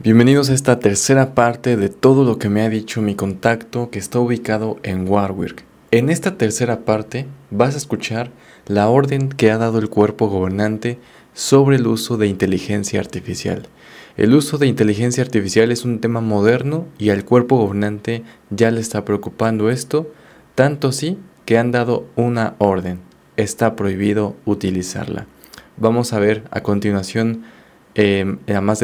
Bienvenidos a esta tercera parte de todo lo que me ha dicho mi contacto que está ubicado en Warwick. En esta tercera parte vas a escuchar la orden que ha dado el cuerpo gobernante sobre el uso de inteligencia artificial. El uso de inteligencia artificial es un tema moderno y al cuerpo gobernante ya le está preocupando esto, tanto así que han dado una orden. Está prohibido utilizarla. Vamos a ver a continuación Em, a, más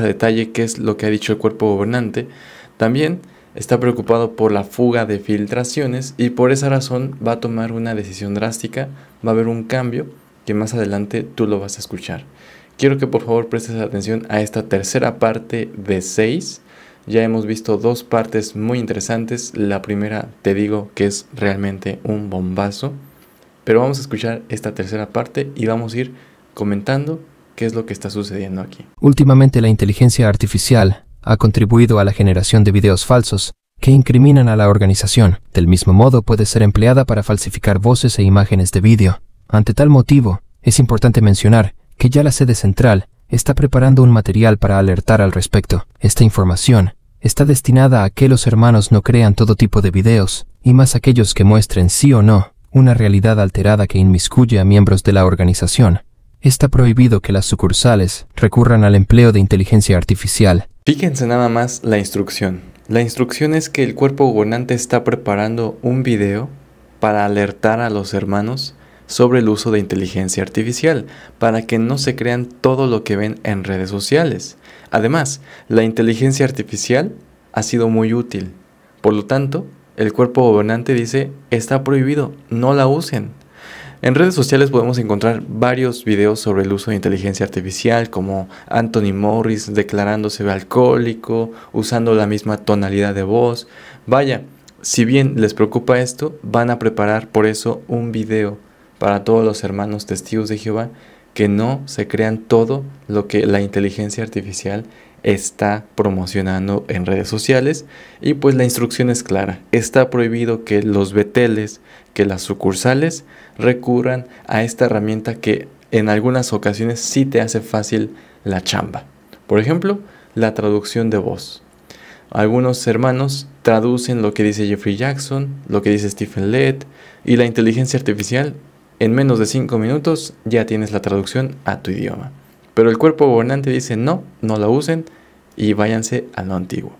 detalle qué es lo que ha dicho el cuerpo gobernante. También está preocupado por la fuga de filtraciones y por esa razón va a tomar una decisión drástica, va a haber un cambio que más adelante tú lo vas a escuchar. Quiero que por favor prestes atención a esta tercera parte de 6. Ya hemos visto dos partes muy interesantes. La primera te digo que es realmente un bombazo. Pero vamos a escuchar esta tercera parte y vamos a ir comentando qué es lo que está sucediendo aquí. Últimamente la inteligencia artificial ha contribuido a la generación de videos falsos que incriminan a la organización. Del mismo modo puede ser empleada para falsificar voces e imágenes de vídeo. Ante tal motivo, es importante mencionar que ya la sede central está preparando un material para alertar al respecto. Esta información está destinada a que los hermanos no crean todo tipo de videos, y más aquellos que muestren sí o no una realidad alterada que inmiscuye a miembros de la organización está prohibido que las sucursales recurran al empleo de inteligencia artificial. Fíjense nada más la instrucción. La instrucción es que el cuerpo gobernante está preparando un video para alertar a los hermanos sobre el uso de inteligencia artificial, para que no se crean todo lo que ven en redes sociales. Además, la inteligencia artificial ha sido muy útil. Por lo tanto, el cuerpo gobernante dice, está prohibido, no la usen. En redes sociales podemos encontrar varios videos sobre el uso de inteligencia artificial, como Anthony Morris declarándose alcohólico, usando la misma tonalidad de voz. Vaya, si bien les preocupa esto, van a preparar por eso un video para todos los hermanos testigos de Jehová que no se crean todo lo que la inteligencia artificial está promocionando en redes sociales y pues la instrucción es clara, está prohibido que los beteles, que las sucursales recurran a esta herramienta que en algunas ocasiones sí te hace fácil la chamba. Por ejemplo, la traducción de voz. Algunos hermanos traducen lo que dice Jeffrey Jackson, lo que dice Stephen Lett y la inteligencia artificial. En menos de 5 minutos ya tienes la traducción a tu idioma. Pero el cuerpo gobernante dice no, no la usen y váyanse a lo antiguo.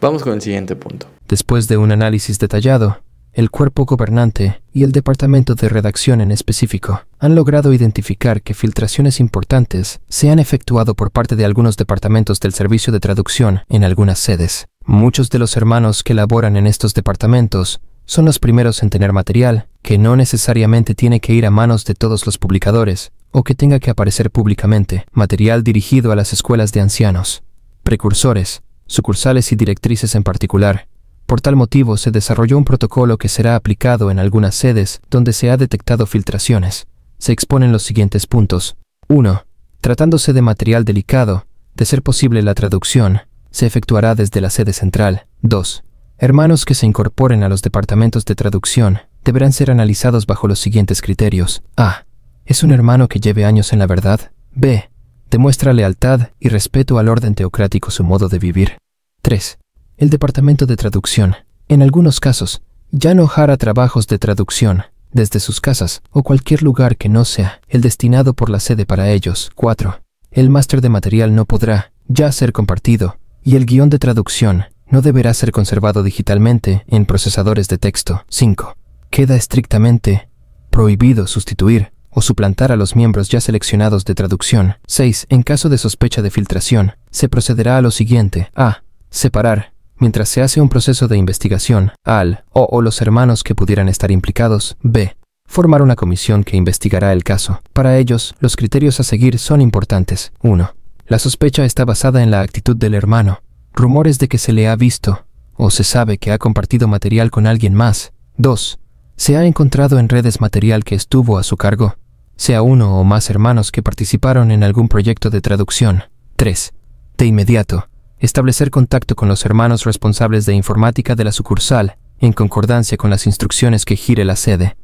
Vamos con el siguiente punto. Después de un análisis detallado, el cuerpo gobernante y el departamento de redacción en específico han logrado identificar que filtraciones importantes se han efectuado por parte de algunos departamentos del servicio de traducción en algunas sedes. Muchos de los hermanos que laboran en estos departamentos son los primeros en tener material que no necesariamente tiene que ir a manos de todos los publicadores o que tenga que aparecer públicamente, material dirigido a las escuelas de ancianos, precursores, sucursales y directrices en particular. Por tal motivo se desarrolló un protocolo que será aplicado en algunas sedes donde se ha detectado filtraciones. Se exponen los siguientes puntos. 1. Tratándose de material delicado, de ser posible la traducción, se efectuará desde la sede central. 2. Hermanos que se incorporen a los departamentos de traducción deberán ser analizados bajo los siguientes criterios. A. Es un hermano que lleve años en la verdad. B. Demuestra lealtad y respeto al orden teocrático su modo de vivir. 3. El Departamento de Traducción. En algunos casos, ya no jara trabajos de traducción desde sus casas o cualquier lugar que no sea el destinado por la sede para ellos. 4. El máster de material no podrá ya ser compartido y el guión de traducción no deberá ser conservado digitalmente en procesadores de texto. 5. Queda estrictamente prohibido sustituir o suplantar a los miembros ya seleccionados de traducción. 6. En caso de sospecha de filtración, se procederá a lo siguiente. A. Separar, mientras se hace un proceso de investigación, al o, los hermanos que pudieran estar implicados. B. Formar una comisión que investigará el caso. Para ellos, los criterios a seguir son importantes. 1. La sospecha está basada en la actitud del hermano, rumores de que se le ha visto, o se sabe que ha compartido material con alguien más. 2. Se ha encontrado en redes material que estuvo a su cargo sea uno o más hermanos que participaron en algún proyecto de traducción. 3. De inmediato, establecer contacto con los hermanos responsables de informática de la sucursal, en concordancia con las instrucciones que gire la sede.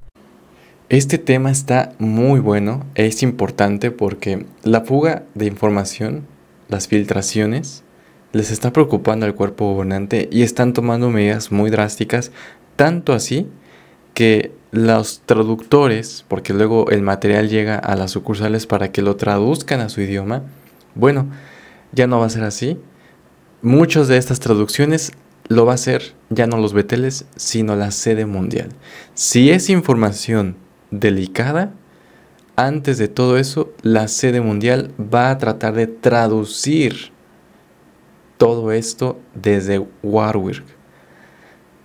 Este tema está muy bueno, es importante porque la fuga de información, las filtraciones, les está preocupando al cuerpo gobernante y están tomando medidas muy drásticas, tanto así que los traductores, porque luego el material llega a las sucursales para que lo traduzcan a su idioma, bueno, ya no va a ser así. Muchas de estas traducciones lo va a hacer ya no los Beteles, sino la sede mundial. Si es información delicada, antes de todo eso, la sede mundial va a tratar de traducir todo esto desde Warwick.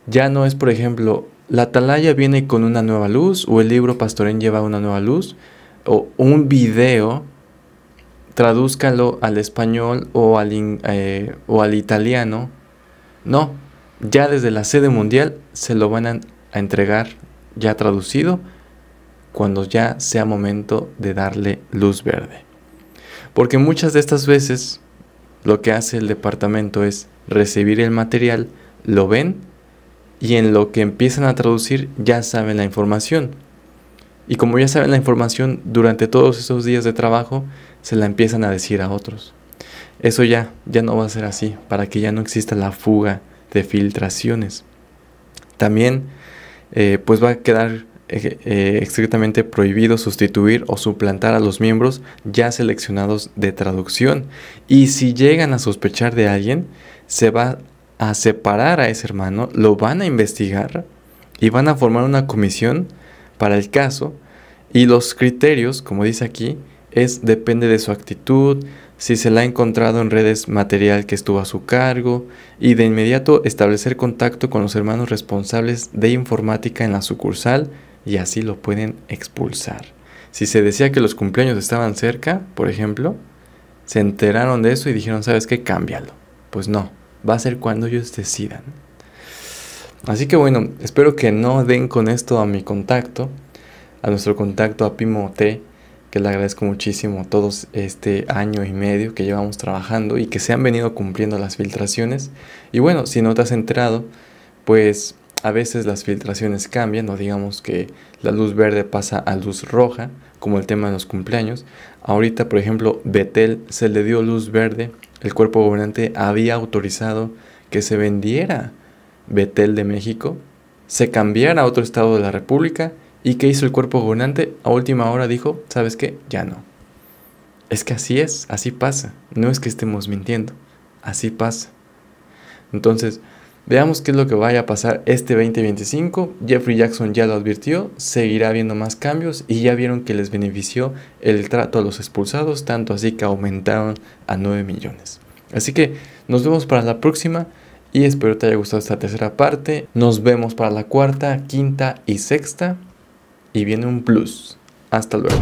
Ya no es, por ejemplo, la atalaya viene con una nueva luz o el libro Pastorén lleva una nueva luz o un video, tradúzcalo al español o al, eh, italiano. No, ya desde la sede mundial se lo van a entregar ya traducido cuando ya sea momento de darle luz verde. Porque muchas de estas veces lo que hace el departamento es recibir el material, lo ven, y en lo que empiezan a traducir ya saben la información. Y como ya saben la información, durante todos esos días de trabajo se la empiezan a decir a otros. Eso ya, ya no va a ser así, para que ya no exista la fuga de filtraciones. También, eh, pues va a quedar eh, eh, estrictamente prohibido sustituir o suplantar a los miembros ya seleccionados de traducción. Y si llegan a sospechar de alguien, se va a separar a ese hermano, lo van a investigar y van a formar una comisión para el caso y los criterios, como dice aquí, es depende de su actitud, si se la ha encontrado en redes material que estuvo a su cargo y de inmediato establecer contacto con los hermanos responsables de informática en la sucursal y así lo pueden expulsar. Si se decía que los cumpleaños estaban cerca, por ejemplo, se enteraron de eso y dijeron, ¿sabes qué? Cámbialo. Pues no, va a ser cuando ellos decidan. Así que bueno, espero que no den con esto a mi contacto, a nuestro contacto a Pimo T, que le agradezco muchísimo todos este año y medio que llevamos trabajando y que se han venido cumpliendo las filtraciones. Y bueno, si no te has enterado, pues a veces las filtraciones cambian, o digamos que la luz verde pasa a luz roja, como el tema de los cumpleaños. Ahorita, por ejemplo, Betel se le dio luz verde el cuerpo gobernante había autorizado que se vendiera Betel de México, se cambiara a otro estado de la República y que hizo el cuerpo gobernante a última hora dijo, ¿sabes qué? Ya no. Es que así es, así pasa, no es que estemos mintiendo, así pasa. Entonces, Veamos qué es lo que vaya a pasar este 2025. Jeffrey Jackson ya lo advirtió, seguirá habiendo más cambios y ya vieron que les benefició el trato a los expulsados, tanto así que aumentaron a 9 millones. Así que nos vemos para la próxima y espero te haya gustado esta tercera parte. Nos vemos para la cuarta, quinta y sexta y viene un plus. Hasta luego.